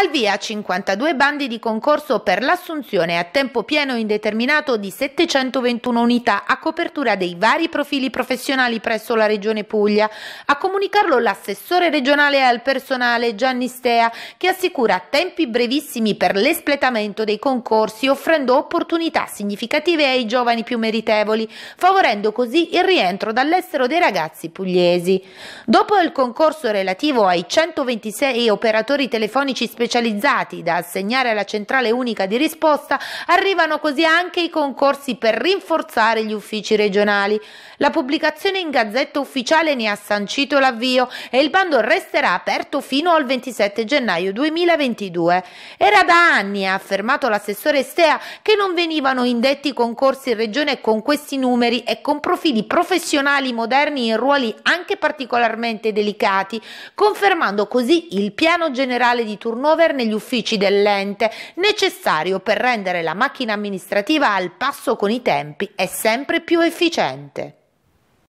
Al via 52 bandi di concorso per l'assunzione a tempo pieno indeterminato di 721 unità a copertura dei vari profili professionali presso la Regione Puglia. A comunicarlo l'assessore regionale al personale Gianni Stea che assicura tempi brevissimi per l'espletamento dei concorsi offrendo opportunità significative ai giovani più meritevoli, favorendo così il rientro dall'estero dei ragazzi pugliesi. Dopo il concorso relativo ai 126 operatori telefonici speciali specializzati da assegnare alla centrale unica di risposta, arrivano così anche i concorsi per rinforzare gli uffici regionali. La pubblicazione in Gazzetta Ufficiale ne ha sancito l'avvio e il bando resterà aperto fino al 27 gennaio 2022. Era da anni, ha affermato l'assessore Stea, che non venivano indetti concorsi in regione con questi numeri e con profili professionali moderni in ruoli anche particolarmente delicati, confermando così il piano generale di turnover turnover negli uffici dell'ente, necessario per rendere la macchina amministrativa al passo con i tempi e sempre più efficiente.